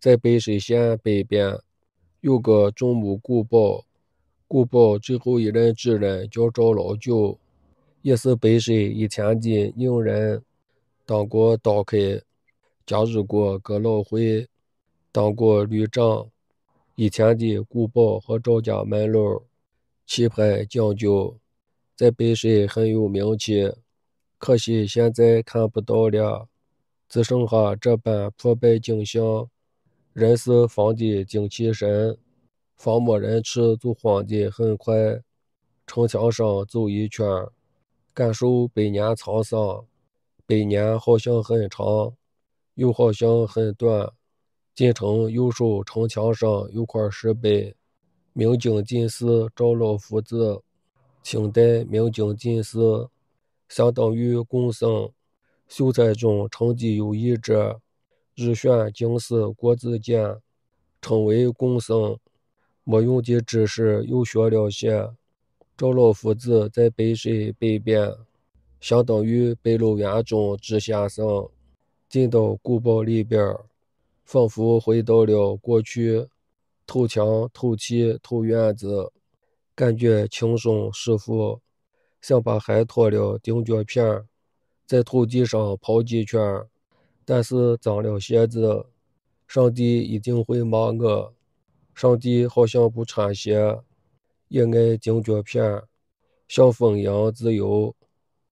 在北水县北边，有个中母古堡。古堡最后一任主人叫赵老九，也是北水以前的名人，当过刀客，加入过哥老会，当过旅长。以前的古堡和赵家门楼，气派讲究，在北水很有名气。可惜现在看不到了，只剩下这般破败景象。人是房的精气神，房没人吃，就黄的很快。城墙上走一圈，感受百年沧桑，百年好像很长，又好像很短。进城右手城墙上有块石碑，明经进士赵老夫子，清代明经进士，相当于贡生，秀才中成绩优异者。只选经史国子监，称为贡生。没用的知识又学了些。赵老夫子在北水北边，相当于白鹿原中朱先生。进到古堡里边，仿佛回到了过去，透墙、透气、透院子，感觉轻松舒服。想把鞋脱了，钉脚片，在土地上跑几圈。但是脏了鞋子，上帝一定会骂我。上帝好像不穿鞋，也爱金脚片，像风一样自由。